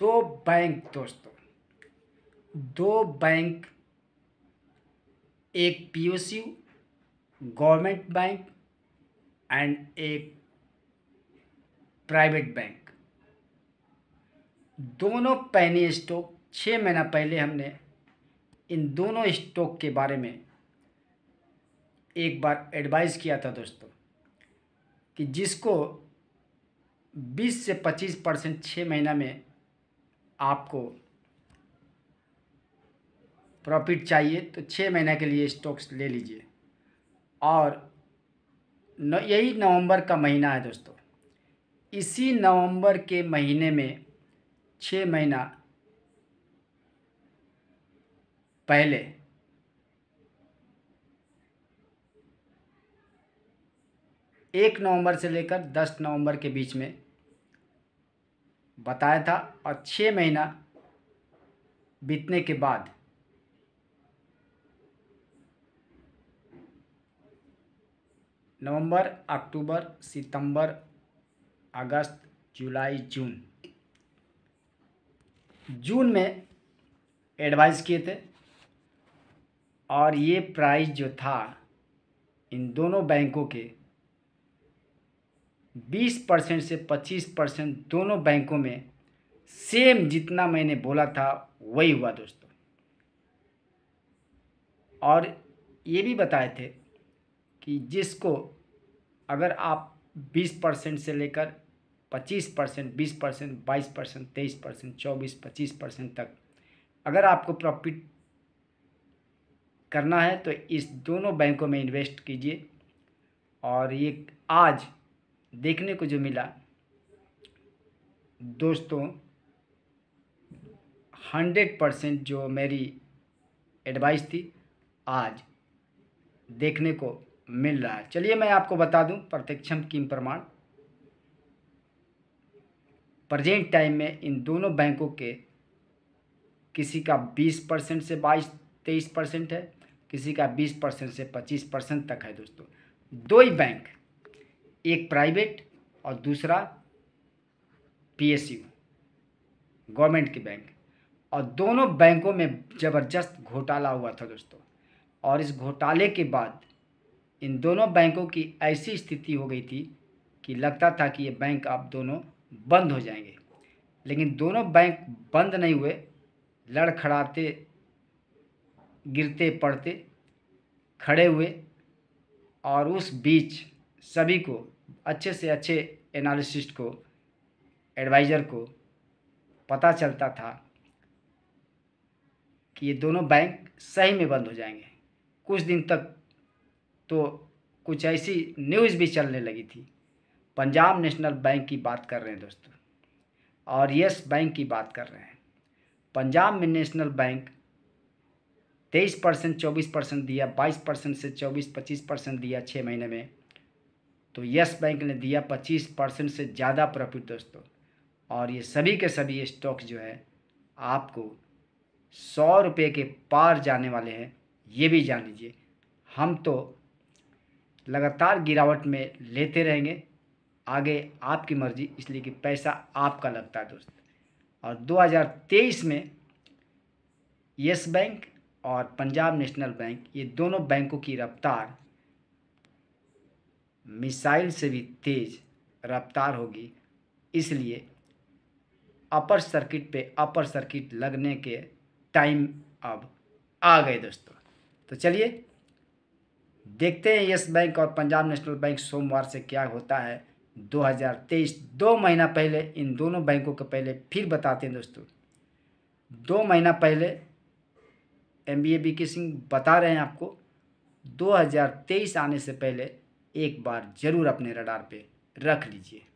दो बैंक दोस्तों दो बैंक एक पीओसी गवर्नमेंट बैंक एंड एक प्राइवेट बैंक दोनों पैनी स्टॉक छः महीना पहले हमने इन दोनों स्टॉक के बारे में एक बार एडवाइस किया था दोस्तों कि जिसको 20 से 25 परसेंट छः महीना में आपको प्रॉफिट चाहिए तो छः महीने के लिए स्टॉक्स ले लीजिए और न, यही नवंबर का महीना है दोस्तों इसी नवंबर के महीने में छः महीना पहले एक नवंबर से लेकर दस नवंबर के बीच में बताया था और छः महीना बीतने के बाद नवंबर अक्टूबर सितंबर अगस्त जुलाई जून जून में एडवाइस किए थे और ये प्राइस जो था इन दोनों बैंकों के 20 परसेंट से 25 परसेंट दोनों बैंकों में सेम जितना मैंने बोला था वही हुआ दोस्तों और ये भी बताए थे कि जिसको अगर आप 20 परसेंट से लेकर 25 परसेंट बीस परसेंट बाईस परसेंट तेईस परसेंट चौबीस पच्चीस परसेंट तक अगर आपको प्रॉफिट करना है तो इस दोनों बैंकों में इन्वेस्ट कीजिए और ये आज देखने को जो मिला दोस्तों हंड्रेड परसेंट जो मेरी एडवाइस थी आज देखने को मिल रहा है चलिए मैं आपको बता दूं प्रत्यक्षम किम प्रमाण प्रजेंट टाइम में इन दोनों बैंकों के किसी का बीस परसेंट से बाईस तेईस परसेंट है किसी का बीस परसेंट से पच्चीस परसेंट तक है दोस्तों दो ही बैंक एक प्राइवेट और दूसरा पीएसयू गवर्नमेंट के बैंक और दोनों बैंकों में ज़बरदस्त घोटाला हुआ था दोस्तों और इस घोटाले के बाद इन दोनों बैंकों की ऐसी स्थिति हो गई थी कि लगता था कि ये बैंक आप दोनों बंद हो जाएंगे लेकिन दोनों बैंक बंद नहीं हुए लड़खड़ाते गिरते पड़ते खड़े हुए और उस बीच सभी को अच्छे से अच्छे एनालिसिस्ट को एडवाइज़र को पता चलता था कि ये दोनों बैंक सही में बंद हो जाएंगे कुछ दिन तक तो कुछ ऐसी न्यूज़ भी चलने लगी थी पंजाब नेशनल बैंक की बात कर रहे हैं दोस्तों और यस बैंक की बात कर रहे हैं पंजाब में नेशनल बैंक तेईस परसेंट चौबीस परसेंट दिया बाईस परसेंट से चौबीस पच्चीस परसेंट दिया छः महीने में तो यस बैंक ने दिया पच्चीस परसेंट से ज़्यादा प्रॉफिट दोस्तों और ये सभी के सभी स्टॉक जो है आपको सौ रुपये के पार जाने वाले हैं ये भी जान लीजिए हम तो लगातार गिरावट में लेते रहेंगे आगे आपकी मर्जी इसलिए कि पैसा आपका लगता है दोस्त और 2023 में यस बैंक और पंजाब नेशनल बैंक ये दोनों बैंकों की रफ्तार मिसाइल से भी तेज़ रफ्तार होगी इसलिए अपर सर्किट पे अपर सर्किट लगने के टाइम अब आ गए दोस्तों तो चलिए देखते हैं येस बैंक और पंजाब नेशनल बैंक सोमवार से क्या होता है 2023 दो महीना पहले इन दोनों बैंकों के पहले फिर बताते हैं दोस्तों दो महीना पहले एम बी ए बी के सिंह बता रहे हैं आपको 2023 आने से पहले एक बार ज़रूर अपने रडार पे रख लीजिए